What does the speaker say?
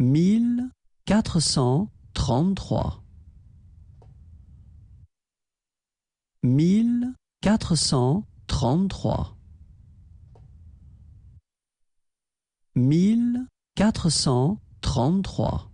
mille quatre cent trente-trois mille quatre cent trente-trois mille quatre cent trente-trois